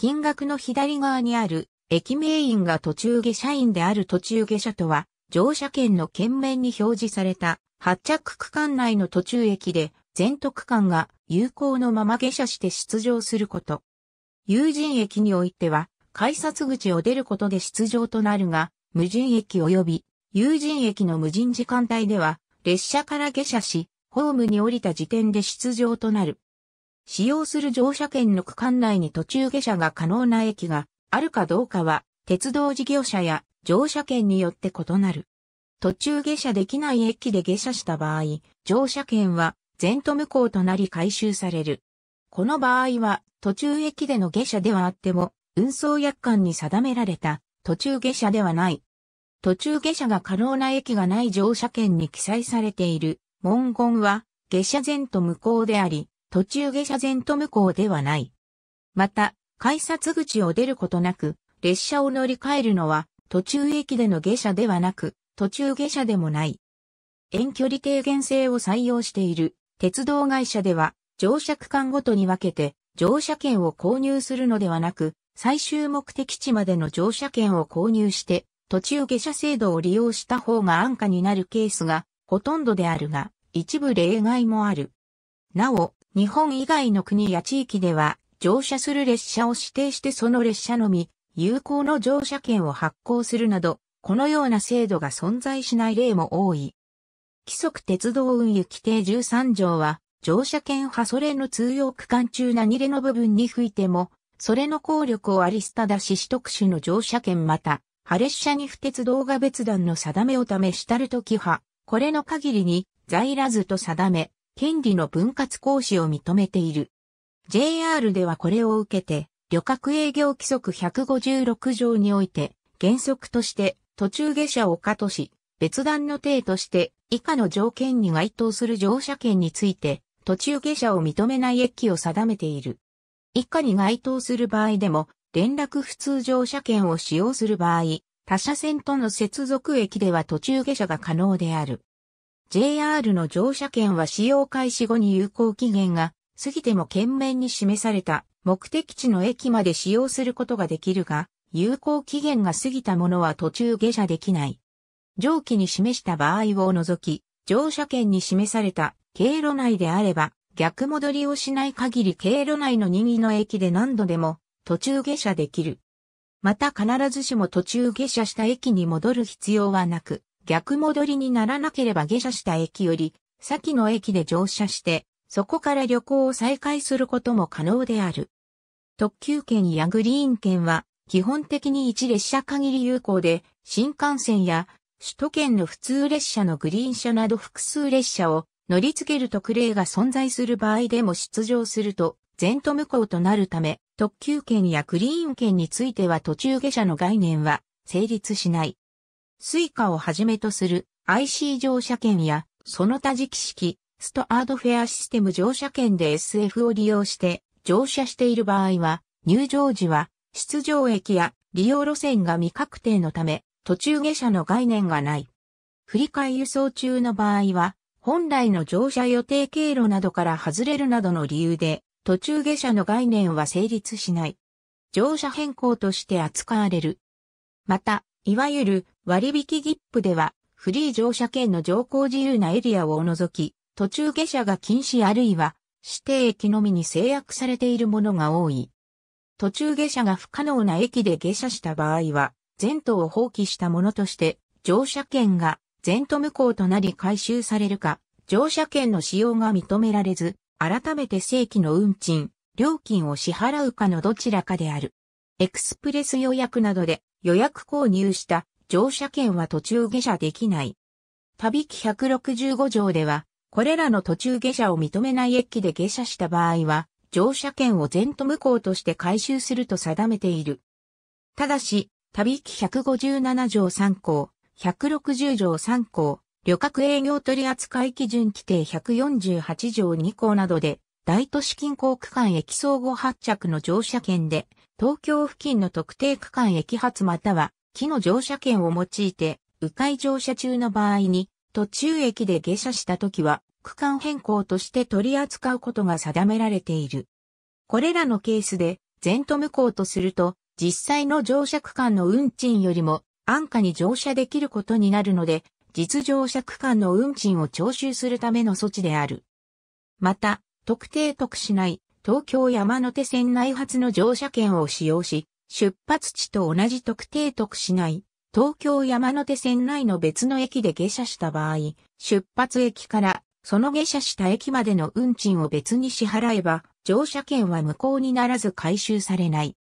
金額の左側にある、駅名員が途中下車員である途中下車とは、乗車券の券面に表示された、発着区間内の途中駅で、全都区間が有効のまま下車して出場すること。有人駅においては、改札口を出ることで出場となるが、無人駅及び、有人駅の無人時間帯では、列車から下車し、ホームに降りた時点で出場となる。使用する乗車券の区間内に途中下車が可能な駅があるかどうかは、鉄道事業者や乗車券によって異なる。途中下車できない駅で下車した場合、乗車券は全都無効となり回収される。この場合は途中駅での下車ではあっても、運送約款に定められた途中下車ではない。途中下車が可能な駅がない乗車券に記載されている文言は下車前と無効であり、途中下車前と向こうではない。また、改札口を出ることなく、列車を乗り換えるのは、途中駅での下車ではなく、途中下車でもない。遠距離低減性を採用している鉄道会社では、乗車区間ごとに分けて、乗車券を購入するのではなく、最終目的地までの乗車券を購入して、途中下車制度を利用した方が安価になるケースがほとんどであるが、一部例外もある。なお、日本以外の国や地域では乗車する列車を指定してその列車のみ有効の乗車券を発行するなど、このような制度が存在しない例も多い。規則鉄道運輸規定13条は、乗車券派それの通用区間中何れの部分に吹いても、それの効力をありすただし取得種の乗車券また、破列車に不鉄道が別段の定めを試したるとき派、これの限りに、在らずと定め、権利の分割行使を認めている。JR ではこれを受けて、旅客営業規則156条において、原則として途中下車を可とし、別段の定として以下の条件に該当する乗車券について、途中下車を認めない駅を定めている。以下に該当する場合でも、連絡普通乗車券を使用する場合、他車線との接続駅では途中下車が可能である。JR の乗車券は使用開始後に有効期限が過ぎても懸命に示された目的地の駅まで使用することができるが、有効期限が過ぎたものは途中下車できない。上記に示した場合を除き、乗車券に示された経路内であれば、逆戻りをしない限り経路内の任意の駅で何度でも途中下車できる。また必ずしも途中下車した駅に戻る必要はなく、逆戻りにならなければ下車した駅より、先の駅で乗車して、そこから旅行を再開することも可能である。特急券やグリーン券は、基本的に一列車限り有効で、新幹線や首都圏の普通列車のグリーン車など複数列車を乗り付ける特例が存在する場合でも出場すると、全途無効となるため、特急券やグリーン券については途中下車の概念は成立しない。スイカをはじめとする IC 乗車券や、その他時期式、ストアードフェアシステム乗車券で SF を利用して乗車している場合は、入場時は出場駅や利用路線が未確定のため、途中下車の概念がない。振り替え輸送中の場合は、本来の乗車予定経路などから外れるなどの理由で、途中下車の概念は成立しない。乗車変更として扱われる。また、いわゆる割引切符では、フリー乗車券の乗降自由なエリアを除き、途中下車が禁止あるいは、指定駅のみに制約されているものが多い。途中下車が不可能な駅で下車した場合は、前途を放棄したものとして、乗車券が前途無効となり回収されるか、乗車券の使用が認められず、改めて正規の運賃、料金を支払うかのどちらかである。エクスプレス予約などで予約購入した乗車券は途中下車できない。旅記165条では、これらの途中下車を認めない駅で下車した場合は、乗車券を全都無効として回収すると定めている。ただし、旅記157条3項、160条3項、旅客営業取扱基準規定148条2項などで、大都市近郊区間駅相互発着の乗車券で、東京付近の特定区間駅発または木の乗車券を用いて、迂回乗車中の場合に、途中駅で下車した時は、区間変更として取り扱うことが定められている。これらのケースで、前途無効とすると、実際の乗車区間の運賃よりも安価に乗車できることになるので、実乗車区間の運賃を徴収するための措置である。また、特定特な内、東京山手線内発の乗車券を使用し、出発地と同じ特定特市内、東京山手線内の別の駅で下車した場合、出発駅からその下車した駅までの運賃を別に支払えば、乗車券は無効にならず回収されない。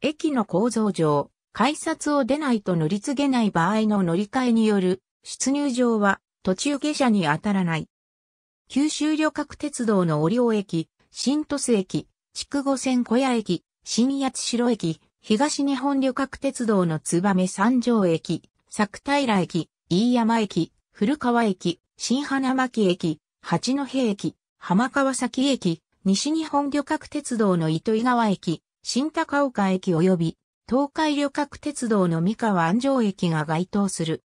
駅の構造上、改札を出ないと乗り継げない場合の乗り換えによる出入場は途中下車に当たらない。九州旅客鉄道の折尾駅、新都市駅、筑後線小屋駅、新八代駅、東日本旅客鉄道の燕三条駅、作平駅、飯山駅、古川駅、新花巻駅、八戸駅、浜川崎駅、西日本旅客鉄道の糸魚川駅、新高岡駅及び東海旅客鉄道の三河安城駅が該当する。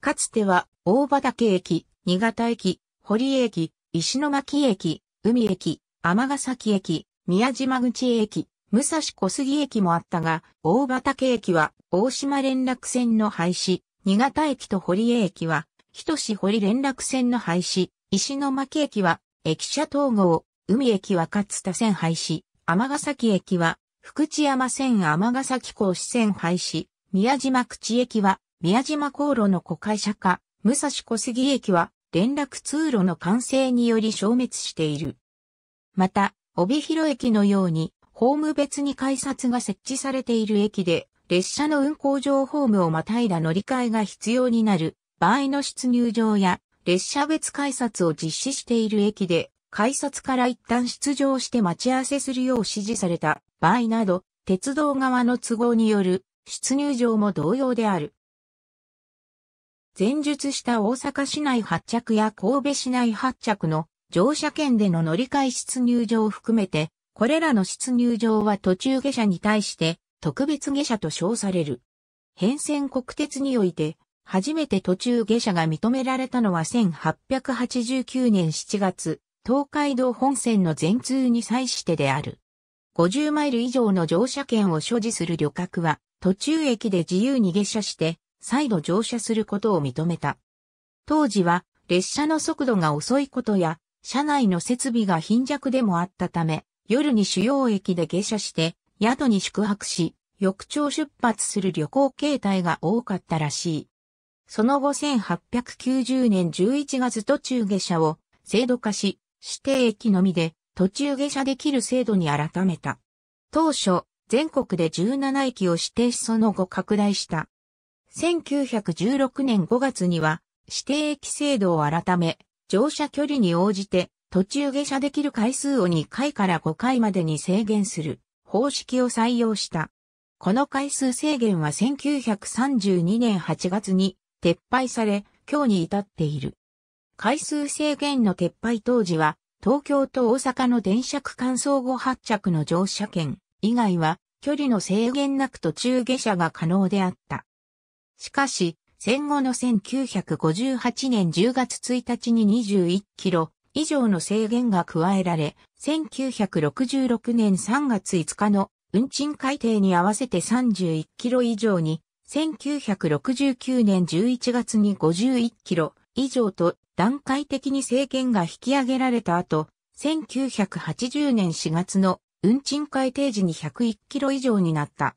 かつては大畑駅、新潟駅、堀江駅、石巻駅、海駅、天ヶ崎駅、宮島口駅、武蔵小杉駅もあったが、大畑駅は大島連絡線の廃止、新潟駅と堀江駅は、人志堀連絡線の廃止、石巻駅は、駅舎統合、海駅は勝田線廃止、尼崎駅は、福知山線尼崎港支線廃止、宮島口駅は、宮島航路の古会社化、武蔵小杉駅は、連絡通路の完成により消滅している。また、帯広駅のように、ホーム別に改札が設置されている駅で、列車の運行上ホームをまたいだ乗り換えが必要になる場合の出入場や、列車別改札を実施している駅で、改札から一旦出場して待ち合わせするよう指示された場合など、鉄道側の都合による出入場も同様である。前述した大阪市内発着や神戸市内発着の乗車券での乗り換え出入場を含めてこれらの出入場は途中下車に対して特別下車と称される。変遷国鉄において、初めて途中下車が認められたのは1889年7月、東海道本線の全通に際してである。50マイル以上の乗車券を所持する旅客は、途中駅で自由に下車して、再度乗車することを認めた。当時は、列車の速度が遅いことや、車内の設備が貧弱でもあったため、夜に主要駅で下車して、宿に宿泊し、翌朝出発する旅行形態が多かったらしい。その後1890年11月途中下車を制度化し、指定駅のみで途中下車できる制度に改めた。当初、全国で17駅を指定しその後拡大した。1916年5月には指定駅制度を改め、乗車距離に応じて途中下車できる回数を2回から5回までに制限する方式を採用した。この回数制限は1932年8月に撤廃され、今日に至っている。回数制限の撤廃当時は、東京と大阪の電車区間相互発着の乗車券以外は距離の制限なく途中下車が可能であった。しかし、戦後の1958年10月1日に21キロ以上の制限が加えられ、1966年3月5日の運賃改定に合わせて31キロ以上に、1969年11月に51キロ以上と段階的に制限が引き上げられた後、1980年4月の運賃改定時に101キロ以上になった。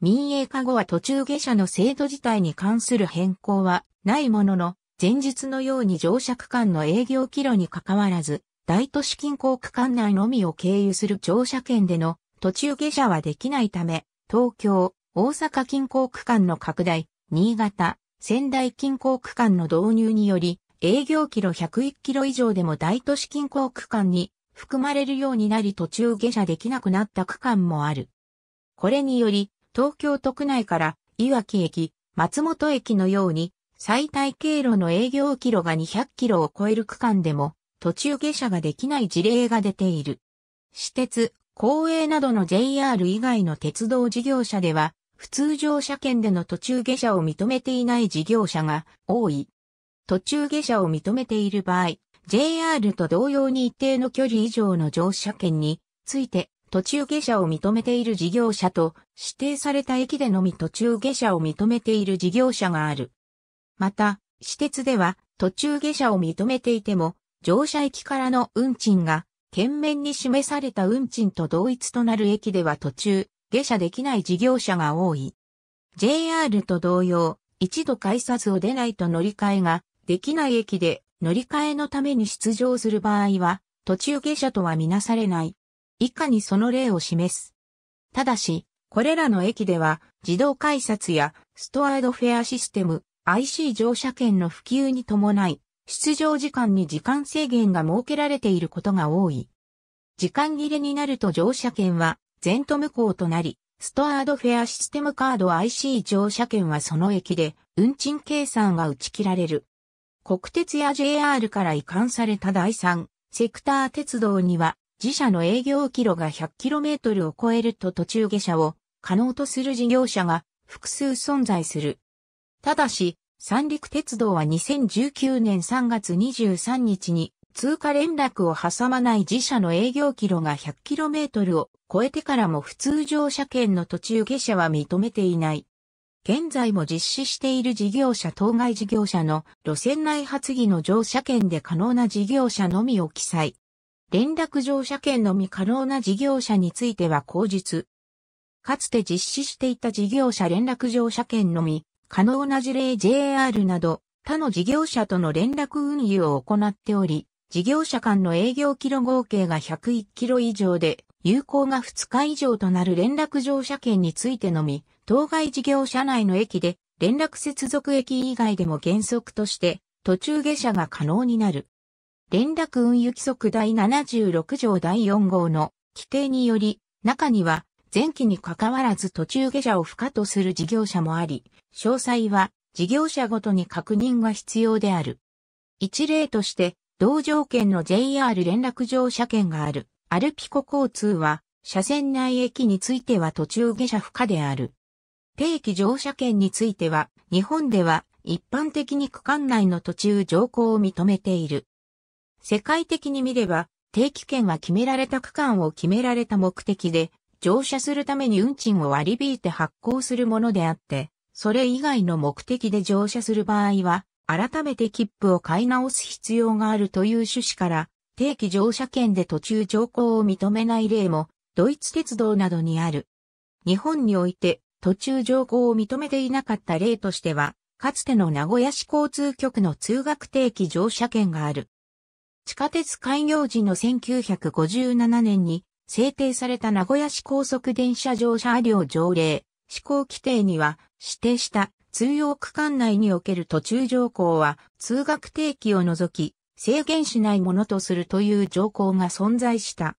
民営化後は途中下車の制度自体に関する変更はないものの、前日のように乗車区間の営業キロに関わらず、大都市近郊区間内のみを経由する乗車券での途中下車はできないため、東京、大阪近郊区間の拡大、新潟、仙台近郊区間の導入により、営業キロ101キロ以上でも大都市近郊区間に含まれるようになり途中下車できなくなった区間もある。これにより、東京都区内から、いわき駅、松本駅のように、最大経路の営業キロが200キロを超える区間でも途中下車ができない事例が出ている。私鉄、公営などの JR 以外の鉄道事業者では、普通乗車券での途中下車を認めていない事業者が多い。途中下車を認めている場合、JR と同様に一定の距離以上の乗車券について途中下車を認めている事業者と指定された駅でのみ途中下車を認めている事業者がある。また、私鉄では途中下車を認めていても、乗車駅からの運賃が、県面に示された運賃と同一となる駅では途中、下車できない事業者が多い。JR と同様、一度改札を出ないと乗り換えができない駅で乗り換えのために出場する場合は、途中下車とはみなされない。以下にその例を示す。ただし、これらの駅では自動改札やストアードフェアシステム、IC 乗車券の普及に伴い、出場時間に時間制限が設けられていることが多い。時間切れになると乗車券は全途無効となり、ストアードフェアシステムカード IC 乗車券はその駅で運賃計算が打ち切られる。国鉄や JR から移管された第3セクター鉄道には自社の営業キロが 100km を超えると途中下車を可能とする事業者が複数存在する。ただし、三陸鉄道は2019年3月23日に通過連絡を挟まない自社の営業キロが 100km を超えてからも普通乗車券の途中下車は認めていない。現在も実施している事業者当該事業者の路線内発議の乗車券で可能な事業者のみを記載。連絡乗車券のみ可能な事業者については口実。かつて実施していた事業者連絡乗車券のみ可能な事例 JR など他の事業者との連絡運輸を行っており、事業者間の営業キロ合計が101キロ以上で、有効が2日以上となる連絡乗車券についてのみ、当該事業者内の駅で連絡接続駅以外でも原則として途中下車が可能になる。連絡運輸規則第76条第4号の規定により、中には前期に関わらず途中下車を不可とする事業者もあり、詳細は事業者ごとに確認が必要である。一例として、同条件の JR 連絡乗車券がある、アルピコ交通は、車線内駅については途中下車不可である。定期乗車券については、日本では一般的に区間内の途中乗降を認めている。世界的に見れば、定期券は決められた区間を決められた目的で乗車するために運賃を割り引いて発行するものであって、それ以外の目的で乗車する場合は、改めて切符を買い直す必要があるという趣旨から、定期乗車券で途中乗降を認めない例も、ドイツ鉄道などにある。日本において、途中乗降を認めていなかった例としては、かつての名古屋市交通局の通学定期乗車券がある。地下鉄開業時の1957年に制定された名古屋市高速電車乗車料条例、施行規定には指定した通用区間内における途中条項は通学定期を除き制限しないものとするという条項が存在した。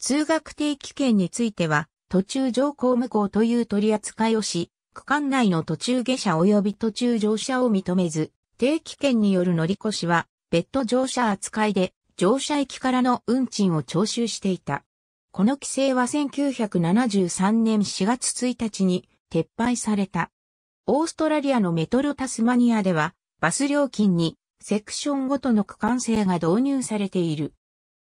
通学定期券については途中条項無効という取り扱いをし、区間内の途中下車及び途中乗車を認めず、定期券による乗り越しは別途乗車扱いで乗車駅からの運賃を徴収していた。この規制は1973年4月1日に撤廃された。オーストラリアのメトロタスマニアでは、バス料金にセクションごとの区間制が導入されている。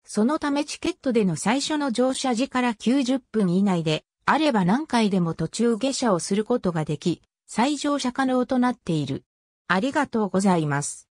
そのためチケットでの最初の乗車時から90分以内で、あれば何回でも途中下車をすることができ、再乗車可能となっている。ありがとうございます。